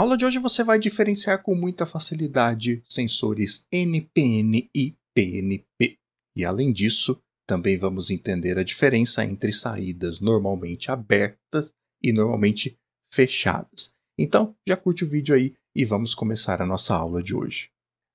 aula de hoje você vai diferenciar com muita facilidade sensores NPN e PNP. E além disso, também vamos entender a diferença entre saídas normalmente abertas e normalmente fechadas. Então, já curte o vídeo aí e vamos começar a nossa aula de hoje.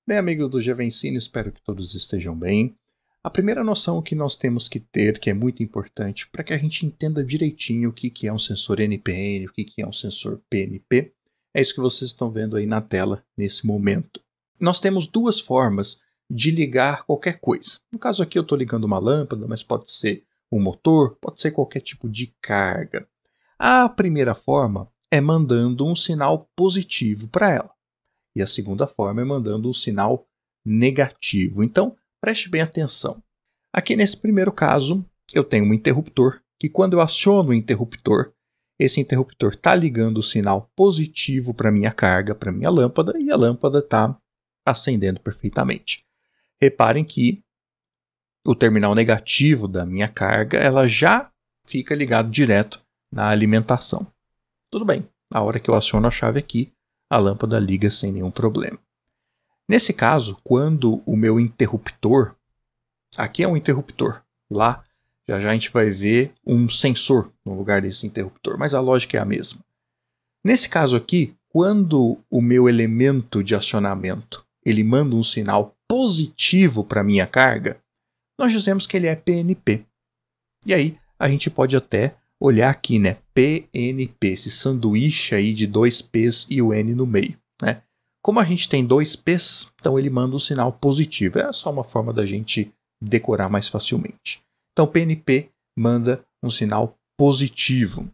Bem, amigos do Gevencino, espero que todos estejam bem. A primeira noção que nós temos que ter, que é muito importante, para que a gente entenda direitinho o que é um sensor NPN, o que é um sensor PNP, é isso que vocês estão vendo aí na tela nesse momento. Nós temos duas formas de ligar qualquer coisa. No caso aqui eu estou ligando uma lâmpada, mas pode ser um motor, pode ser qualquer tipo de carga. A primeira forma é mandando um sinal positivo para ela. E a segunda forma é mandando um sinal negativo. Então, preste bem atenção. Aqui nesse primeiro caso, eu tenho um interruptor que quando eu aciono o interruptor, esse interruptor está ligando o sinal positivo para minha carga, para minha lâmpada, e a lâmpada está acendendo perfeitamente. Reparem que o terminal negativo da minha carga ela já fica ligado direto na alimentação. Tudo bem, A hora que eu aciono a chave aqui, a lâmpada liga sem nenhum problema. Nesse caso, quando o meu interruptor, aqui é um interruptor, lá já já a gente vai ver um sensor no lugar desse interruptor, mas a lógica é a mesma. Nesse caso aqui, quando o meu elemento de acionamento ele manda um sinal positivo para minha carga, nós dizemos que ele é PNP. E aí a gente pode até olhar aqui, né? PNP, esse sanduíche aí de dois P's e o N no meio, né? Como a gente tem dois P's, então ele manda um sinal positivo. É só uma forma da gente decorar mais facilmente. Então, PNP manda um sinal positivo.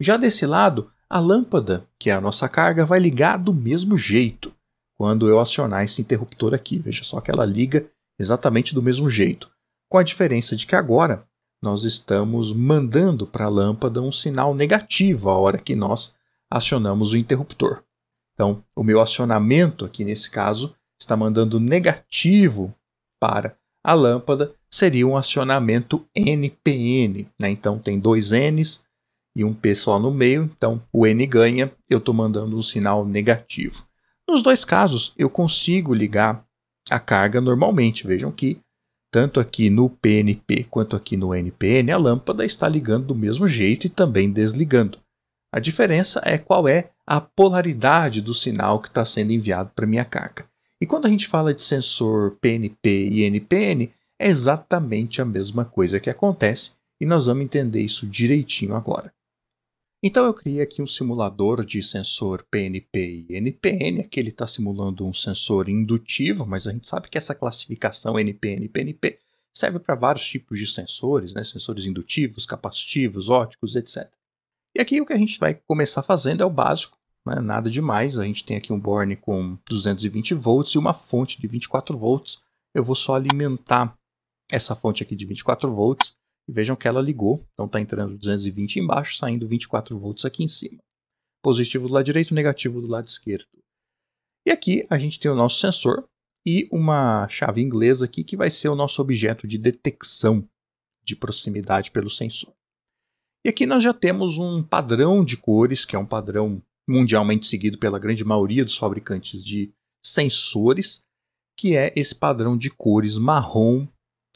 Já desse lado, a lâmpada, que é a nossa carga, vai ligar do mesmo jeito quando eu acionar esse interruptor aqui. Veja só que ela liga exatamente do mesmo jeito, com a diferença de que agora nós estamos mandando para a lâmpada um sinal negativo a hora que nós acionamos o interruptor. Então, o meu acionamento aqui nesse caso está mandando negativo para a lâmpada seria um acionamento NPN. Né? Então tem dois Ns e um P só no meio, então o N ganha, eu estou mandando um sinal negativo. Nos dois casos, eu consigo ligar a carga normalmente. Vejam que tanto aqui no PNP quanto aqui no NPN, a lâmpada está ligando do mesmo jeito e também desligando. A diferença é qual é a polaridade do sinal que está sendo enviado para minha carga. E quando a gente fala de sensor PNP e NPN, é exatamente a mesma coisa que acontece e nós vamos entender isso direitinho agora. Então eu criei aqui um simulador de sensor PNP e NPN, aqui ele está simulando um sensor indutivo, mas a gente sabe que essa classificação NPN e PNP serve para vários tipos de sensores, né? sensores indutivos, capacitivos, óticos, etc. E aqui o que a gente vai começar fazendo é o básico, né? nada demais, a gente tem aqui um borne com 220 volts e uma fonte de 24 volts, eu vou só alimentar essa fonte aqui de 24 volts e vejam que ela ligou, então está entrando 220 embaixo, saindo 24 volts aqui em cima. Positivo do lado direito, negativo do lado esquerdo. E aqui a gente tem o nosso sensor e uma chave inglesa aqui que vai ser o nosso objeto de detecção de proximidade pelo sensor. E aqui nós já temos um padrão de cores, que é um padrão mundialmente seguido pela grande maioria dos fabricantes de sensores, que é esse padrão de cores marrom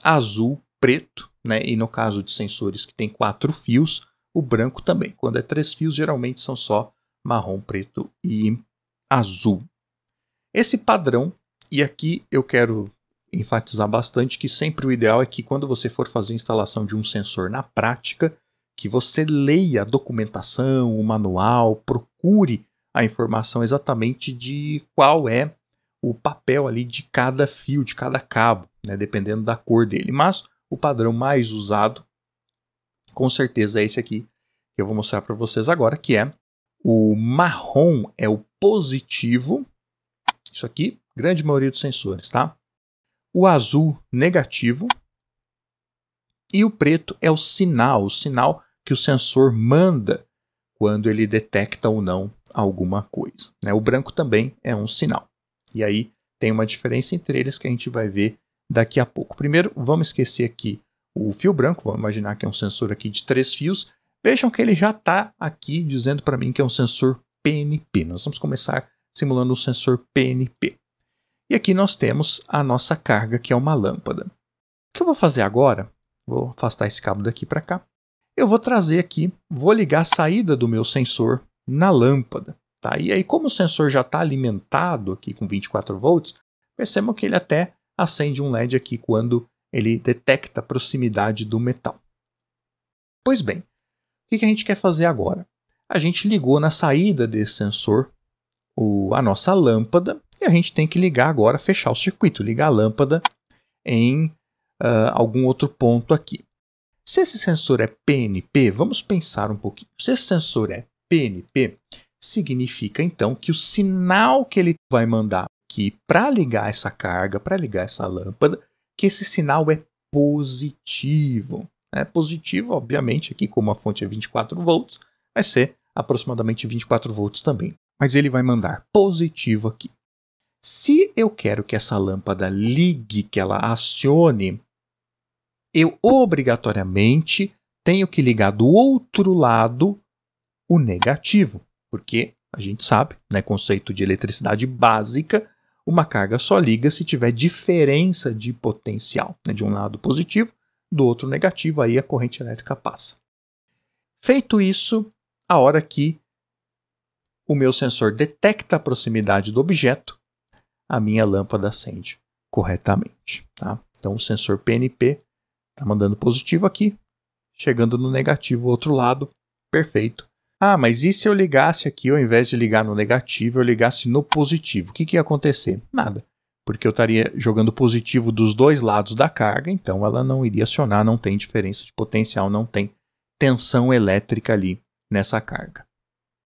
azul, preto, né? E no caso de sensores que tem quatro fios, o branco também. Quando é três fios, geralmente são só marrom, preto e azul. Esse padrão, e aqui eu quero enfatizar bastante que sempre o ideal é que quando você for fazer a instalação de um sensor na prática, que você leia a documentação, o manual, procure a informação exatamente de qual é o papel ali de cada fio, de cada cabo né, dependendo da cor dele. Mas o padrão mais usado, com certeza, é esse aqui que eu vou mostrar para vocês agora, que é o marrom é o positivo. Isso aqui, grande maioria dos sensores, tá? O azul, negativo. E o preto é o sinal, o sinal que o sensor manda quando ele detecta ou não alguma coisa. Né? O branco também é um sinal. E aí tem uma diferença entre eles que a gente vai ver daqui a pouco. Primeiro, vamos esquecer aqui o fio branco, vamos imaginar que é um sensor aqui de três fios. Vejam que ele já está aqui dizendo para mim que é um sensor PNP. Nós vamos começar simulando o um sensor PNP. E aqui nós temos a nossa carga, que é uma lâmpada. O que eu vou fazer agora? Vou afastar esse cabo daqui para cá. Eu vou trazer aqui, vou ligar a saída do meu sensor na lâmpada. Tá? E aí, como o sensor já está alimentado aqui com 24 volts, percebam que ele até acende um LED aqui quando ele detecta a proximidade do metal. Pois bem, o que a gente quer fazer agora? A gente ligou na saída desse sensor o, a nossa lâmpada e a gente tem que ligar agora, fechar o circuito, ligar a lâmpada em uh, algum outro ponto aqui. Se esse sensor é PNP, vamos pensar um pouquinho. Se esse sensor é PNP, significa então que o sinal que ele vai mandar para ligar essa carga, para ligar essa lâmpada, que esse sinal é positivo. É positivo, obviamente, aqui como a fonte é 24 volts, vai ser aproximadamente 24 volts também. Mas ele vai mandar positivo aqui. Se eu quero que essa lâmpada ligue, que ela acione, eu obrigatoriamente tenho que ligar do outro lado o negativo, porque a gente sabe, né, conceito de eletricidade básica, uma carga só liga se tiver diferença de potencial, né? de um lado positivo, do outro negativo, aí a corrente elétrica passa. Feito isso, a hora que o meu sensor detecta a proximidade do objeto, a minha lâmpada acende corretamente. Tá? Então o sensor PNP está mandando positivo aqui, chegando no negativo outro lado, perfeito, ah, mas e se eu ligasse aqui, ao invés de ligar no negativo, eu ligasse no positivo? O que, que ia acontecer? Nada. Porque eu estaria jogando positivo dos dois lados da carga, então ela não iria acionar, não tem diferença de potencial, não tem tensão elétrica ali nessa carga.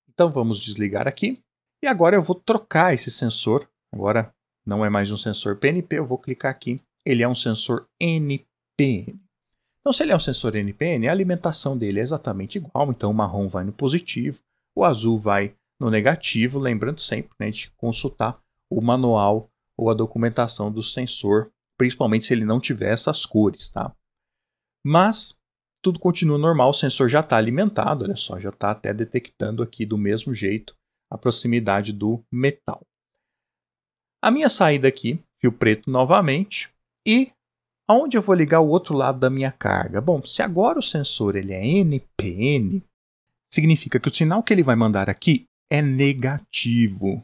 Então vamos desligar aqui. E agora eu vou trocar esse sensor. Agora não é mais um sensor PNP, eu vou clicar aqui. Ele é um sensor NPN. Então, se ele é um sensor NPN, a alimentação dele é exatamente igual, então o marrom vai no positivo, o azul vai no negativo, lembrando sempre né, de consultar o manual ou a documentação do sensor, principalmente se ele não tiver essas cores, tá? Mas tudo continua normal, o sensor já está alimentado, olha só, já está até detectando aqui do mesmo jeito a proximidade do metal. A minha saída aqui, fio preto novamente, e Aonde eu vou ligar o outro lado da minha carga? Bom, se agora o sensor ele é NPN, significa que o sinal que ele vai mandar aqui é negativo.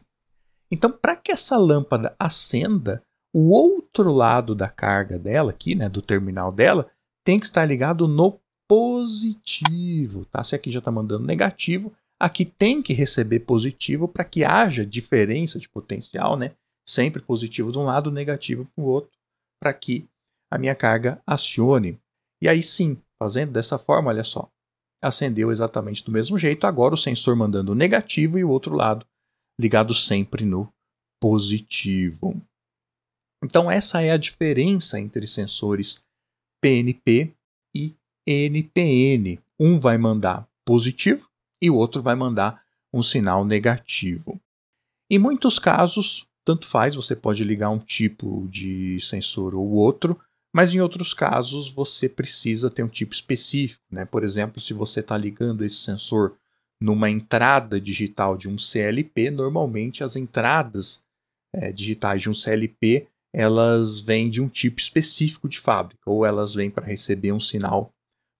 Então, para que essa lâmpada acenda, o outro lado da carga dela aqui, né, do terminal dela, tem que estar ligado no positivo, tá? Se aqui já está mandando negativo, aqui tem que receber positivo para que haja diferença de potencial, né? Sempre positivo de um lado, negativo para o outro, para que a minha carga acione. E aí sim, fazendo dessa forma, olha só, acendeu exatamente do mesmo jeito, agora o sensor mandando negativo e o outro lado ligado sempre no positivo. Então essa é a diferença entre sensores PNP e NPN. Um vai mandar positivo e o outro vai mandar um sinal negativo. Em muitos casos, tanto faz, você pode ligar um tipo de sensor ou outro, mas em outros casos você precisa ter um tipo específico, né? Por exemplo, se você está ligando esse sensor numa entrada digital de um CLP, normalmente as entradas é, digitais de um CLP elas vêm de um tipo específico de fábrica, ou elas vêm para receber um sinal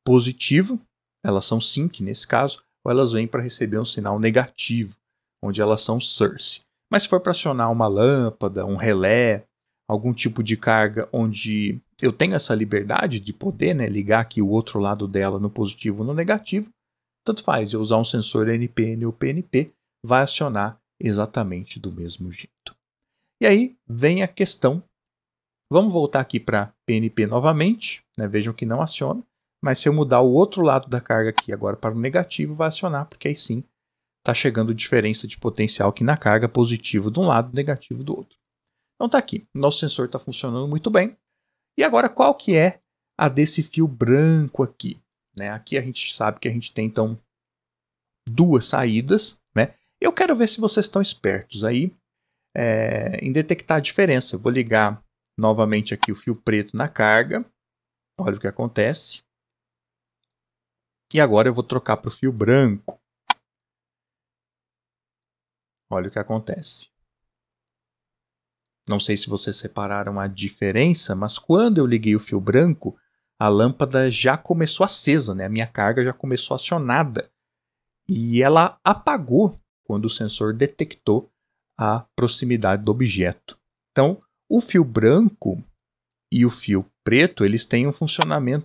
positivo, elas são SYNC nesse caso, ou elas vêm para receber um sinal negativo, onde elas são SIRSE. Mas se for para acionar uma lâmpada, um relé, algum tipo de carga onde eu tenho essa liberdade de poder né, ligar aqui o outro lado dela no positivo ou no negativo, tanto faz eu usar um sensor NPN ou PNP, vai acionar exatamente do mesmo jeito. E aí vem a questão. Vamos voltar aqui para PNP novamente, né, vejam que não aciona, mas se eu mudar o outro lado da carga aqui agora para o negativo, vai acionar, porque aí sim está chegando diferença de potencial aqui na carga, positivo de um lado, negativo do outro. Então tá aqui, nosso sensor está funcionando muito bem. E agora qual que é a desse fio branco aqui? Né? Aqui a gente sabe que a gente tem então duas saídas. Né? Eu quero ver se vocês estão espertos aí é, em detectar a diferença. Eu vou ligar novamente aqui o fio preto na carga. Olha o que acontece. E agora eu vou trocar para o fio branco. Olha o que acontece. Não sei se vocês separaram a diferença, mas quando eu liguei o fio branco, a lâmpada já começou acesa, né? A minha carga já começou acionada. E ela apagou quando o sensor detectou a proximidade do objeto. Então, o fio branco e o fio preto, eles têm um funcionamento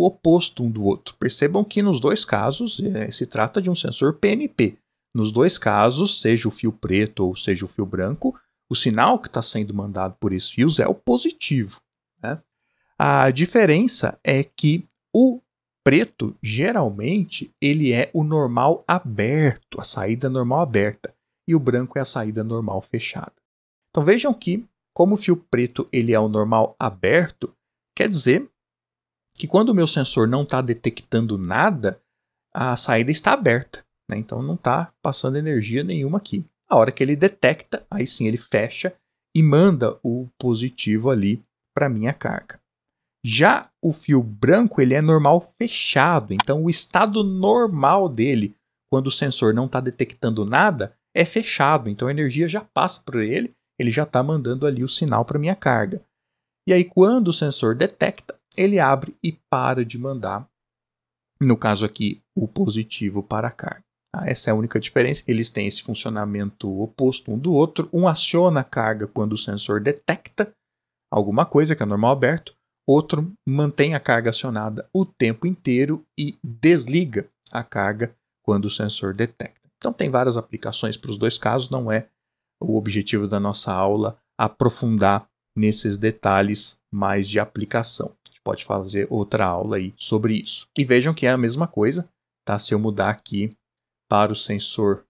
oposto um do outro. Percebam que nos dois casos é, se trata de um sensor PNP. Nos dois casos, seja o fio preto ou seja o fio branco, o sinal que está sendo mandado por esses fios é o positivo. Né? A diferença é que o preto, geralmente, ele é o normal aberto, a saída normal aberta, e o branco é a saída normal fechada. Então vejam que, como o fio preto ele é o normal aberto, quer dizer que quando o meu sensor não está detectando nada, a saída está aberta. Né? Então não está passando energia nenhuma aqui. A hora que ele detecta, aí sim ele fecha e manda o positivo ali para minha carga. Já o fio branco ele é normal fechado, então o estado normal dele, quando o sensor não está detectando nada, é fechado. Então a energia já passa por ele, ele já está mandando ali o sinal para minha carga. E aí quando o sensor detecta, ele abre e para de mandar, no caso aqui, o positivo para a carga. Ah, essa é a única diferença. Eles têm esse funcionamento oposto um do outro. Um aciona a carga quando o sensor detecta alguma coisa, que é normal aberto. Outro mantém a carga acionada o tempo inteiro e desliga a carga quando o sensor detecta. Então, tem várias aplicações para os dois casos. Não é o objetivo da nossa aula aprofundar nesses detalhes mais de aplicação. A gente pode fazer outra aula aí sobre isso. E vejam que é a mesma coisa, tá? Se eu mudar aqui para o sensor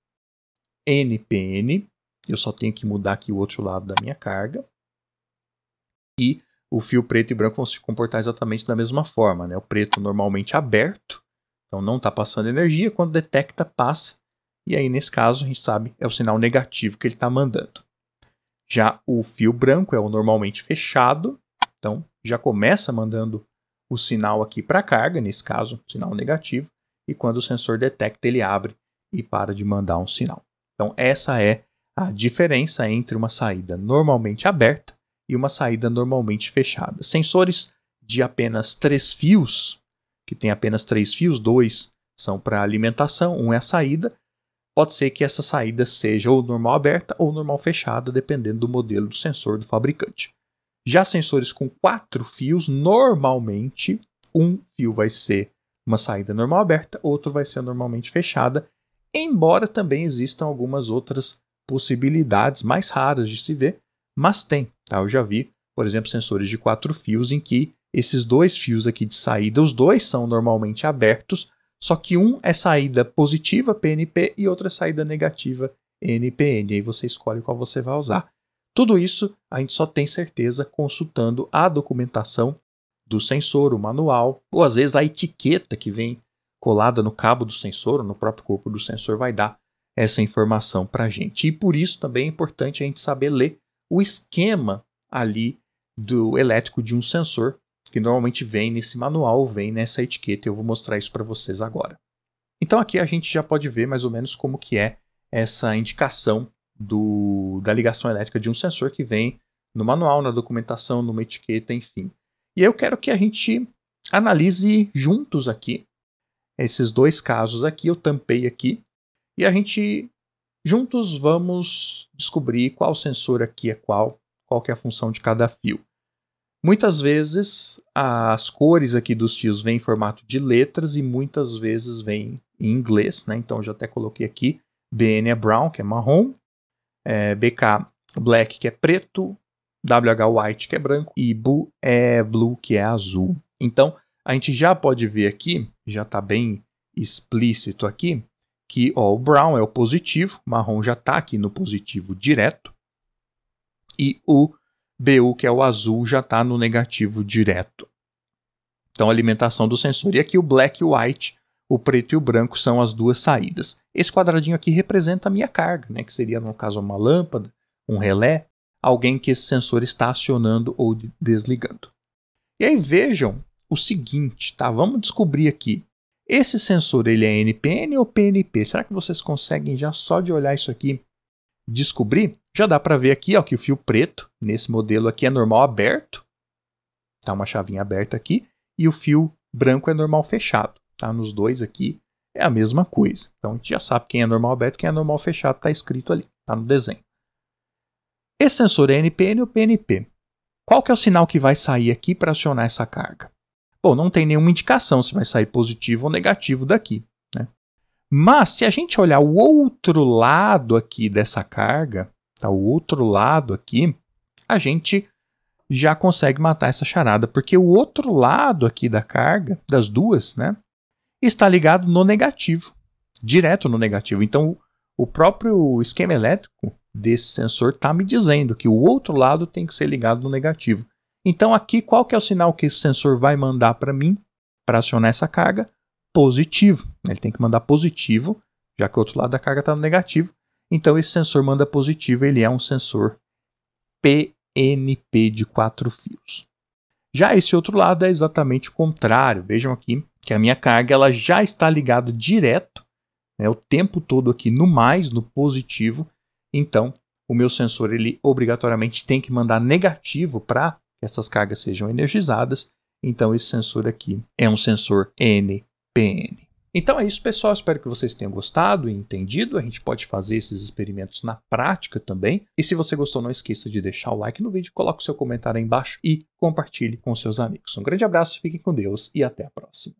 NPN. Eu só tenho que mudar aqui o outro lado da minha carga. E o fio preto e branco vão se comportar exatamente da mesma forma. Né? O preto normalmente aberto, então não está passando energia. Quando detecta, passa. E aí, nesse caso, a gente sabe é o sinal negativo que ele está mandando. Já o fio branco é o normalmente fechado, então já começa mandando o sinal aqui para a carga, nesse caso, sinal negativo, e quando o sensor detecta, ele abre e para de mandar um sinal. Então, essa é a diferença entre uma saída normalmente aberta e uma saída normalmente fechada. Sensores de apenas três fios, que tem apenas três fios, dois são para alimentação, um é a saída. Pode ser que essa saída seja ou normal aberta ou normal fechada, dependendo do modelo do sensor do fabricante. Já sensores com quatro fios, normalmente um fio vai ser uma saída normal aberta, outro vai ser normalmente fechada, Embora também existam algumas outras possibilidades mais raras de se ver, mas tem. Tá? Eu já vi, por exemplo, sensores de quatro fios em que esses dois fios aqui de saída, os dois são normalmente abertos, só que um é saída positiva PNP e outra é saída negativa NPN. Aí você escolhe qual você vai usar. Tudo isso a gente só tem certeza consultando a documentação do sensor, o manual, ou às vezes a etiqueta que vem colada no cabo do sensor, ou no próprio corpo do sensor, vai dar essa informação para a gente. E por isso também é importante a gente saber ler o esquema ali do elétrico de um sensor, que normalmente vem nesse manual, vem nessa etiqueta, eu vou mostrar isso para vocês agora. Então aqui a gente já pode ver mais ou menos como que é essa indicação do, da ligação elétrica de um sensor que vem no manual, na documentação, numa etiqueta, enfim. E eu quero que a gente analise juntos aqui esses dois casos aqui, eu tampei aqui, e a gente juntos vamos descobrir qual sensor aqui é qual, qual que é a função de cada fio. Muitas vezes as cores aqui dos fios vêm em formato de letras e muitas vezes vêm em inglês, né? Então já até coloquei aqui BN é brown, que é marrom, é BK black, que é preto, WH white, que é branco, e Bu é blue, que é azul. Então, a gente já pode ver aqui, já está bem explícito aqui, que ó, o brown é o positivo, marrom já está aqui no positivo direto, e o BU, que é o azul, já está no negativo direto. Então, alimentação do sensor. E aqui o black e o white, o preto e o branco são as duas saídas. Esse quadradinho aqui representa a minha carga, né, que seria, no caso, uma lâmpada, um relé, alguém que esse sensor está acionando ou desligando. E aí vejam o seguinte, tá? Vamos descobrir aqui. Esse sensor, ele é NPN ou PNP? Será que vocês conseguem já só de olhar isso aqui descobrir? Já dá para ver aqui ó, que o fio preto, nesse modelo aqui, é normal aberto. Tá uma chavinha aberta aqui. E o fio branco é normal fechado. Tá? Nos dois aqui é a mesma coisa. Então a gente já sabe quem é normal aberto quem é normal fechado. Está escrito ali, está no desenho. Esse sensor é NPN ou PNP? Qual que é o sinal que vai sair aqui para acionar essa carga? Bom, não tem nenhuma indicação se vai sair positivo ou negativo daqui. Né? Mas se a gente olhar o outro lado aqui dessa carga, tá? o outro lado aqui, a gente já consegue matar essa charada, porque o outro lado aqui da carga, das duas, né, está ligado no negativo, direto no negativo. Então, o próprio esquema elétrico desse sensor está me dizendo que o outro lado tem que ser ligado no negativo. Então aqui qual que é o sinal que esse sensor vai mandar para mim para acionar essa carga? Positivo. Ele tem que mandar positivo, já que o outro lado da carga está no negativo. Então esse sensor manda positivo, ele é um sensor PNP de quatro fios. Já esse outro lado é exatamente o contrário. Vejam aqui que a minha carga ela já está ligada direto, né, o tempo todo aqui no mais, no positivo. Então o meu sensor ele obrigatoriamente tem que mandar negativo para que essas cargas sejam energizadas. Então, esse sensor aqui é um sensor NPN. Então é isso, pessoal. Espero que vocês tenham gostado e entendido. A gente pode fazer esses experimentos na prática também. E se você gostou, não esqueça de deixar o like no vídeo, coloque o seu comentário aí embaixo e compartilhe com seus amigos. Um grande abraço, fiquem com Deus e até a próxima.